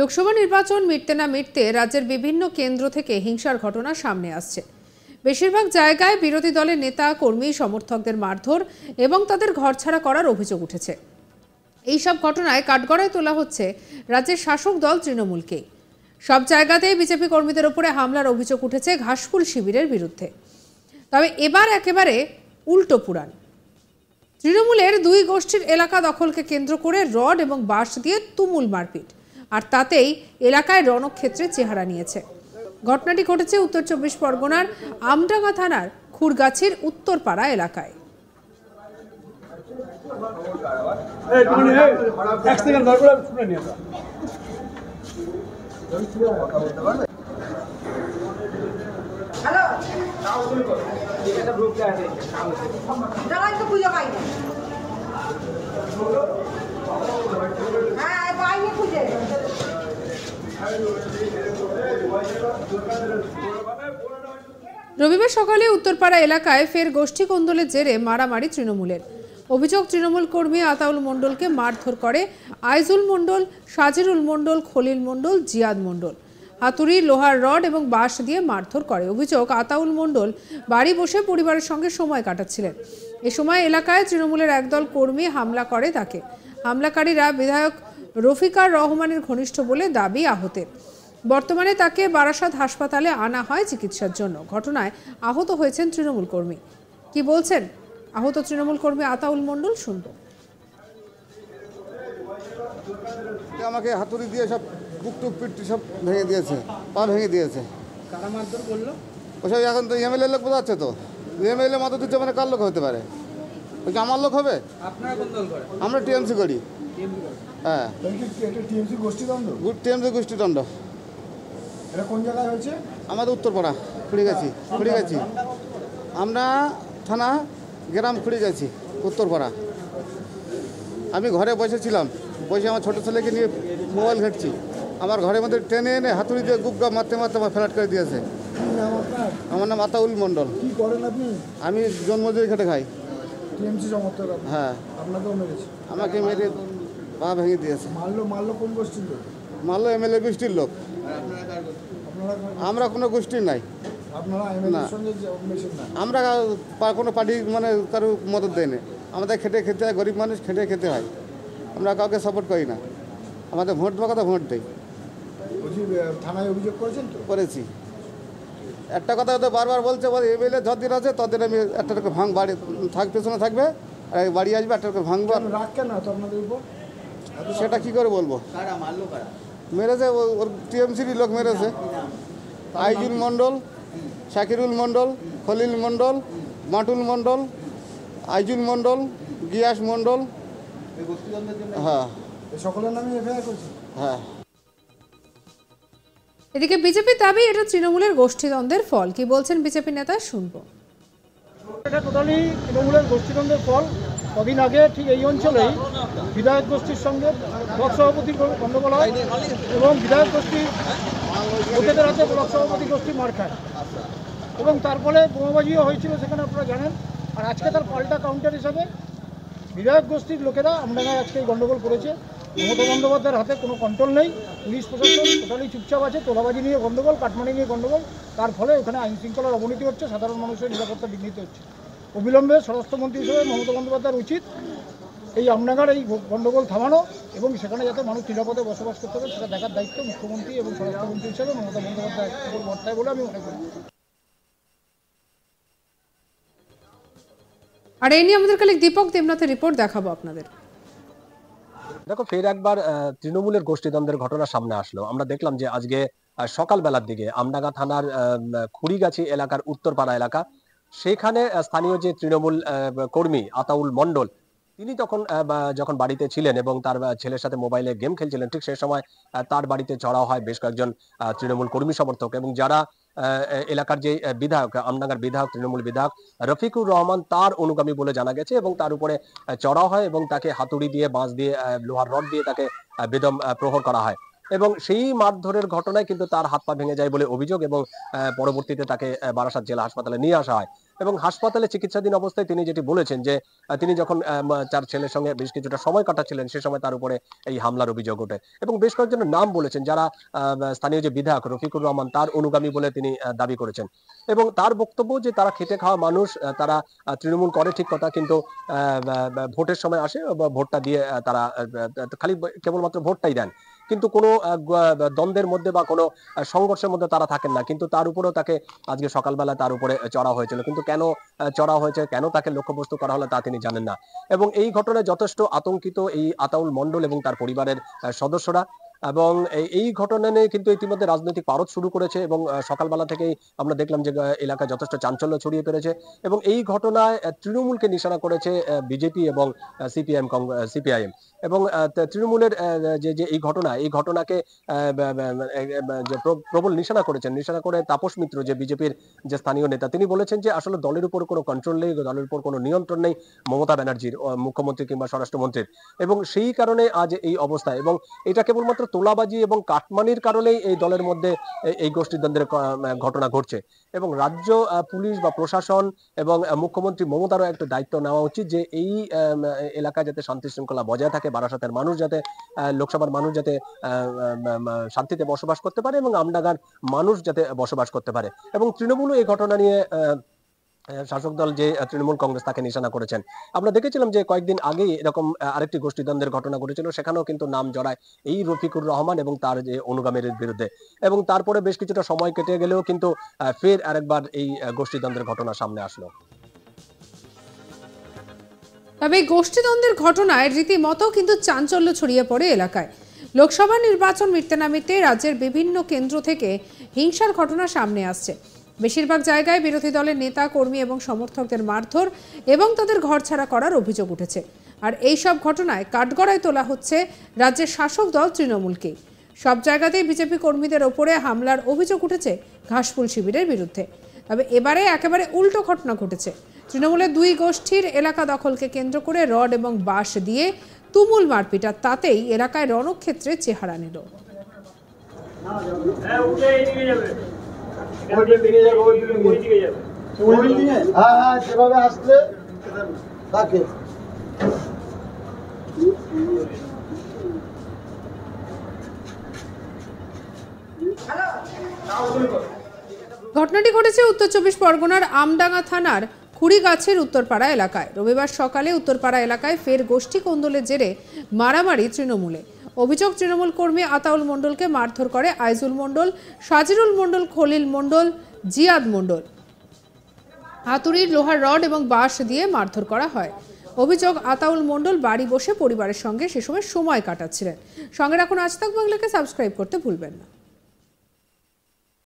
লোকসভা নির্বাচন মিটতে না মিটতে রাজ্যের বিভিন্ন কেন্দ্র থেকে হিংসার ঘটনা সামনে আসছে বেশিরভাগ জায়গায় বিরোধী দলের নেতা কর্মী সমর্থকদের মারধর এবং তাদের ঘরছাড়া করার অভিযোগ উঠেছে এই সব ঘটনায় কাঠগড়ায় তোলা হচ্ছে রাজ্যের শাসক দল তৃণমূলকে সব জায়গাতেই বিজেপি কর্মীদের ওপরে হামলার অভিযোগ উঠেছে ঘাসফুল শিবিরের বিরুদ্ধে তবে এবার একেবারে উল্টো পুরাণ তৃণমূলের দুই গোষ্ঠীর এলাকা দখলকে কেন্দ্র করে রড এবং বাঁশ দিয়ে তুমুল মারপিট আর তাতেই এলাকায় রণক্ষেত্রে চেহারা নিয়েছে ঘটনাটি ঘটেছে উত্তর চব্বিশ পরগনার আমডাঙ্গা থানার খুরগাছির উত্তরপাড়া এলাকায় হ্যাঁ রবিবার সকালে উত্তরপাড়া এলাকায় ফের গোষ্ঠী কোন্দলের জেরে মারামারি তৃণমূলের অভিযোগ তৃণমূল কর্মী আতাউল মণ্ডলকে মারধর করে আইজুল মণ্ডল সাজিরুল মণ্ডল খলিল মণ্ডল জিয়াদ মণ্ডল হাতুড়ি লোহার রড এবং বাঁশ দিয়ে মারধর করে অভিযোগ আতাউল মণ্ডল বাড়ি বসে পরিবারের সঙ্গে সময় কাটাচ্ছিলেন এ সময় এলাকায় তৃণমূলের একদল কর্মী হামলা করে তাকে হামলাকারীরা বিধায়ক রফিকার রহমানের ঘনিষ্ঠ বলে দাবি আহতের বর্তমানে তাকে বারাসাত হাসপাতালে আনা হয় চিকিৎসার জন্য ঘটনায় আহত হয়েছেন তৃণমূল কর্মী কি বলছেন আহত তৃণমূল কর্মী আতাউল মণ্ডল শুনব আমাকে হাতুড়ি দিয়ে সব বুক টুক পিটটি সব ভেঙে দিয়েছে পা ভেঙে দিয়েছে ওসব এখন তো এমএলএ লোক বোঝাচ্ছে তো এমএলএ মতো দিচ্ছে মানে কার লোক হতে পারে ওই আমার লোক হবে আমরা টিএমসি করি হ্যাঁ টিএমসি গোষ্ঠীদণ্ড টিএমসি গোষ্ঠীদণ্ড এটা কোন জায়গায় হয়েছে আমাদের উত্তরপাড়া খুড়িগাছি খুড়িগাছি আমরা থানা গ্রাম খুড়িগাছি উত্তরপাড়া আমি ঘরে বসেছিলাম বসে আমার ছোটো ছেলেকে নিয়ে মোবাইল ঘাঁটছি আমার ঘরের মধ্যে টেনে এনে হাতুড়ি দিয়ে গুপগা মারতে মারতে আমার ফ্ল্যাট করে দিয়েছে আমার নাম আতাউল মণ্ডল আমি জন্মদিন খেটে খাই হ্যাঁ আমাকে মেরে পা ভেঙে দিয়েছে মারলো মারলো কোন গোষ্ঠীর লোক মারলো এমএলএ গোষ্ঠীর লোক আমরা কোনো গোষ্ঠী নাই আমরা কোনো পার্টি মানে কারো মদত দেয় আমাদের খেটে খেতে হয় গরিব মানুষ খেটে খেতে হয় আমরা কাউকে সাপোর্ট করি না আমাদের ভোট দেওয়ার কথা ভোট দেয় থানায় অভিযোগ করেছেন করেছি একটা কথা তো বারবার বলছে এ যতদিন আছে ততদিন আমি একটা টাকা ভাঙ বাড়ি থাক পেছনে থাকবে আর বাড়ি আসবে একটা টাকা ভাঙবো সেটা কি করে বলবো মেরেছে ওর টিএমসির লোক মেরেছে আইজুল মণ্ডল শাকিরুল মণ্ডল খলিল মণ্ডল মাটুল মণ্ডল আইজুল মণ্ডল গিয়াস মন্ডল হ্যাঁ হ্যাঁ এদিকে বিজেপি দাবি এটা তৃণমূলের গোষ্ঠীদ্বন্দ্বের ফল কি বলছেন বিজেপি নেতা শুনবো এটা টোটালি তৃণমূলের গোষ্ঠীদ্বন্দ্বের ফল কদিন আগে ঠিক এই অঞ্চলেই বিধায়ক গোষ্ঠীর সঙ্গে সভাপতি গণ্ডগোল হয় এবং বিধায়ক গোষ্ঠীর লোকেদের হাতে ব্লক সভাপতি গোষ্ঠী মার খায় এবং তারপরে বোমাবাজিও হয়েছিল সেখানে আপনারা জানেন আর আজকে তার পাল্টা কাউন্টার হিসাবে বিধায়ক গোষ্ঠীর লোকেরা আমরা আজকে গণ্ডগোল করেছে মমতা বন্দ্যোপাধ্যায়ের হাতে কোনো কন্ট্রোল নেই পুলিশ প্রশাসন টোটালি চুপচাপ আছে তোলাবাজি নিয়ে গণ্ডগোল কাটমানি নিয়ে গণ্ডগোল তার ফলে ওখানে আইন শৃঙ্খলার অবনতি হচ্ছে সাধারণ মানুষের নিরাপত্তা বিঘ্নিত হচ্ছে অবিলম্বে স্বরাষ্ট্রমন্ত্রী হিসেবে মমতা বন্দ্যোপাধ্যায়ের উচিত এই আমনাগার এই গণ্ডগোল থামানো এবং সেখানে যাতে মানুষ নিরাপদে বসবাস করতে পারে সেটা দেখার দায়িত্ব মুখ্যমন্ত্রী এবং স্বরাষ্ট্রমন্ত্রী হিসেবে মমতা বন্দ্যোপাধ্যায় বর্তায় বলে আমি মনে করি আর এই নিয়ে আমাদের কালিক দীপক দেবনাথের রিপোর্ট দেখাবো আপনাদের দেখো ফের একবার তৃণমূলের গোষ্ঠীদ্বন্দ্বের ঘটনা সামনে আসলো আমরা দেখলাম যে আজকে সকালবেলার দিকে আমডাঙ্গা থানার খুড়িগাছি এলাকার উত্তরপাড়া এলাকা সেখানে স্থানীয় যে তৃণমূল কর্মী আতাউল মন্ডল তিনি তখন যখন বাড়িতে ছিলেন এবং তার ছেলের সাথে মোবাইলে গেম খেলছিলেন ঠিক সেই সময় তার বাড়িতে চড়াও হয় বেশ কয়েকজন তৃণমূল কর্মী সমর্থক এবং যারা এলাকার যে বিধায়ক আমনাগার বিধায়ক তৃণমূল বিধায়ক রফিকুর রহমান তার অনুগামী বলে জানা গেছে এবং তার উপরে চড়াও হয় এবং তাকে হাতুড়ি দিয়ে বাঁশ দিয়ে লোহার রড দিয়ে তাকে বেদম প্রহর করা হয় এবং সেই মারধরের ঘটনায় কিন্তু তার হাত পা ভেঙে যায় বলে অভিযোগ এবং পরবর্তীতে তাকে বারাসাত জেলা হাসপাতালে নিয়ে আসা হয় এবং হাসপাতালে চিকিৎসাধীন অবস্থায় তিনি যেটি বলেছেন যে তিনি যখন তার ছেলের সঙ্গে বেশ কিছুটা সময় কাটাচ্ছিলেন সে সময় তার উপরে এই হামলার অভিযোগ ওঠে এবং বেশ কয়েকজনের নাম বলেছেন যারা স্থানীয় যে বিধায়ক রফিকুর রহমান তার অনুগামী বলে তিনি দাবি করেছেন এবং তার বক্তব্য যে তারা খেটে খাওয়া মানুষ তারা তৃণমূল করে ঠিক কথা কিন্তু ভোটের সময় আসে ভোটটা দিয়ে তারা খালি কেবলমাত্র ভোটটাই দেন কিন্তু কোনো দ্বন্দ্বের মধ্যে বা কোনো সংঘর্ষের মধ্যে তারা থাকেন না কিন্তু তার উপরেও তাকে আজকে সকালবেলা তার উপরে চড়া হয়েছিল কিন্তু কেন চড়া হয়েছে কেন তাকে লক্ষ্যবস্তু করা হলো তা তিনি জানেন না এবং এই ঘটনায় যথেষ্ট আতঙ্কিত এই আতাউল মন্ডল এবং তার পরিবারের সদস্যরা এবং এই ঘটনা নিয়ে কিন্তু ইতিমধ্যে রাজনৈতিক পারদ শুরু করেছে এবং সকালবেলা থেকেই আমরা দেখলাম যে এলাকা যথেষ্ট চাঞ্চল্য ছড়িয়ে পড়েছে এবং এই ঘটনায় তৃণমূলকে নিশানা করেছে বিজেপি এবং সিপিএম সিপিআইএম এবং তৃণমূলের যে যে এই ঘটনা এই ঘটনাকে যে প্রবল নিশানা করেছেন নিশানা করে তাপস মিত্র যে বিজেপির যে স্থানীয় নেতা তিনি বলেছেন যে আসলে দলের উপর কোনো কন্ট্রোল নেই দলের উপর কোনো নিয়ন্ত্রণ নেই মমতা ব্যানার্জির মুখ্যমন্ত্রী কিংবা স্বরাষ্ট্রমন্ত্রীর এবং সেই কারণে আজ এই অবস্থা এবং এটা কেবলমাত্র তোলাবাজি এবং কাটমানির কারণেই এই দলের মধ্যে এই গোষ্ঠীদ্বন্দ্বের ঘটনা ঘটছে এবং রাজ্য পুলিশ বা প্রশাসন এবং মুখ্যমন্ত্রী মমতারও একটা দায়িত্ব নেওয়া উচিত যে এই এলাকায় যাতে শান্তি শৃঙ্খলা বজায় থাকে বারাসাতের মানুষ যাতে লোকসভার মানুষ যাতে শান্তিতে বসবাস করতে পারে এবং আমডাঙ্গার মানুষ যাতে বসবাস করতে পারে এবং তৃণমূলও এই ঘটনা নিয়ে শাসক দল যে তৃণমূল কংগ্রেস তাকে নিশানা করেছেন আমরা দেখেছিলাম যে কয়েকদিন আগেই এরকম আরেকটি গোষ্ঠীদ্বন্দ্বের ঘটনা ঘটেছিল সেখানেও কিন্তু নাম জড়ায় এই রফিকুর রহমান এবং তার যে অনুগামীর বিরুদ্ধে এবং তারপরে বেশ কিছুটা সময় কেটে গেলেও কিন্তু ফের আরেকবার এই গোষ্ঠীদ্বন্দ্বের ঘটনা সামনে আসলো তবে এই গোষ্ঠীদ্বন্দ্বের ঘটনায় রীতিমতো কিন্তু চাঞ্চল্য ছড়িয়ে পড়ে এলাকায় লোকসভা নির্বাচন মিটতে না মিটতে রাজ্যের বিভিন্ন কেন্দ্র থেকে হিংসার ঘটনা সামনে আসছে বেশিরভাগ জায়গায় বিরোধী দলের নেতা কর্মী এবং সমর্থকদের মারধর এবং তাদের ঘর করার অভিযোগ উঠেছে আর এই সব ঘটনায় কাঠগড়ায় তোলা হচ্ছে রাজ্যের শাসক দল তৃণমূলকে সব জায়গাতেই বিজেপি কর্মীদের ওপরে হামলার অভিযোগ উঠেছে ঘাসফুল শিবিরের বিরুদ্ধে তবে এবারে একেবারে উল্টো ঘটনা ঘটেছে তৃণমূলের দুই গোষ্ঠীর এলাকা দখলকে কেন্দ্র করে রড এবং বাঁশ দিয়ে তুমুল মারপিট আর তাতেই এলাকায় রণক্ষেত্রে চেহারা নিল হ্যাঁ, হ্যাঁ, হ্যাঁ, ঘটনাটি ঘটেছে উত্তর চব্বিশ পরগনার আমডাঙ্গা থানার খুড়িগাছের উত্তরপাড়া এলাকায় রবিবার সকালে উত্তরপাড়া এলাকায় ফের গোষ্ঠী কোন্দলের জেরে মারামারি তৃণমূলে অভিযোগ তৃণমূল কর্মী আতাউল মণ্ডলকে মারধর করে আইজুল মণ্ডল সাজিরুল মণ্ডল খলিল মণ্ডল জিয়াদ মণ্ডল হাতুড়ির লোহার রড এবং বাঁশ দিয়ে মারধর করা হয় অভিযোগ আতাউল মণ্ডল বাড়ি বসে পরিবারের সঙ্গে সে সময় সময় কাটাচ্ছিলেন সঙ্গে রাখুন আজ তাক বাংলাকে সাবস্ক্রাইব করতে ভুলবেন না